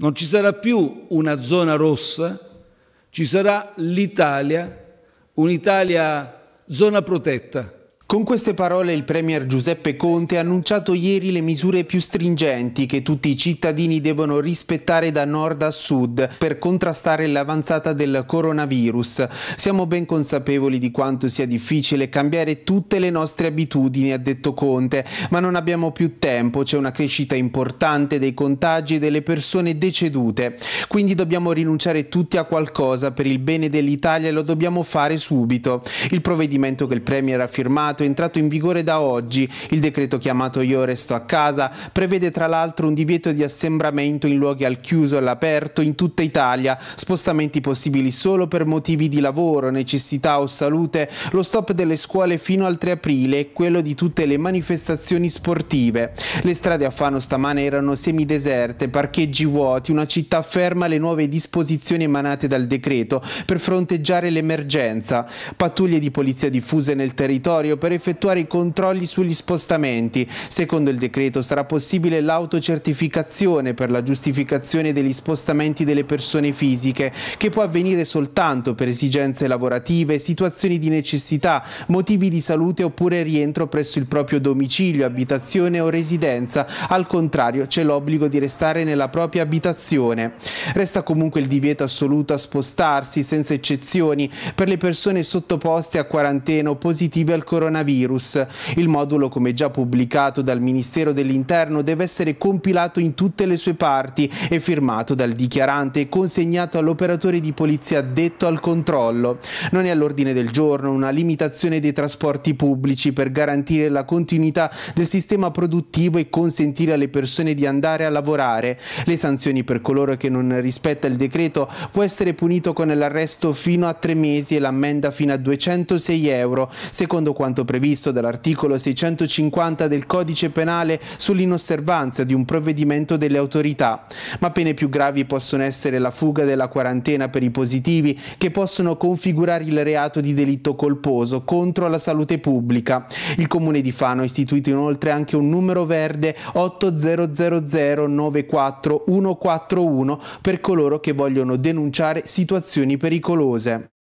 Non ci sarà più una zona rossa, ci sarà l'Italia, un'Italia zona protetta con queste parole il Premier Giuseppe Conte ha annunciato ieri le misure più stringenti che tutti i cittadini devono rispettare da nord a sud per contrastare l'avanzata del coronavirus. Siamo ben consapevoli di quanto sia difficile cambiare tutte le nostre abitudini, ha detto Conte, ma non abbiamo più tempo, c'è una crescita importante dei contagi e delle persone decedute. Quindi dobbiamo rinunciare tutti a qualcosa per il bene dell'Italia e lo dobbiamo fare subito. Il provvedimento che il Premier ha firmato Senato, entrato in vigore da oggi. Il decreto chiamato Io resto a casa prevede tra l'altro un divieto di assembramento in luoghi al chiuso e all'aperto in tutta Italia, spostamenti possibili solo per motivi di lavoro, necessità o salute, lo stop delle scuole fino al 3 aprile e quello di tutte le manifestazioni sportive. Le strade a Fano stamane erano semideserte, parcheggi vuoti, una città ferma alle nuove disposizioni emanate dal decreto per fronteggiare l'emergenza, pattuglie di polizia diffuse nel territorio per per effettuare i controlli sugli spostamenti. Secondo il decreto sarà possibile l'autocertificazione per la giustificazione degli spostamenti delle persone fisiche, che può avvenire soltanto per esigenze lavorative, situazioni di necessità, motivi di salute oppure rientro presso il proprio domicilio, abitazione o residenza. Al contrario c'è l'obbligo di restare nella propria abitazione. Resta comunque il divieto assoluto a spostarsi, senza eccezioni, per le persone sottoposte a quarantena o positive al coronavirus coronavirus. Il modulo, come già pubblicato dal Ministero dell'Interno, deve essere compilato in tutte le sue parti e firmato dal dichiarante e consegnato all'operatore di polizia detto al controllo. Non è all'ordine del giorno una limitazione dei trasporti pubblici per garantire la continuità del sistema produttivo e consentire alle persone di andare a lavorare. Le sanzioni per coloro che non rispetta il decreto può essere punito con l'arresto fino a tre mesi e l'ammenda fino a 206 euro, secondo quanto quanto previsto dall'articolo 650 del codice penale sull'inosservanza di un provvedimento delle autorità, ma pene più gravi possono essere la fuga della quarantena per i positivi che possono configurare il reato di delitto colposo contro la salute pubblica. Il Comune di Fano ha istituito inoltre anche un numero verde 800094141 per coloro che vogliono denunciare situazioni pericolose.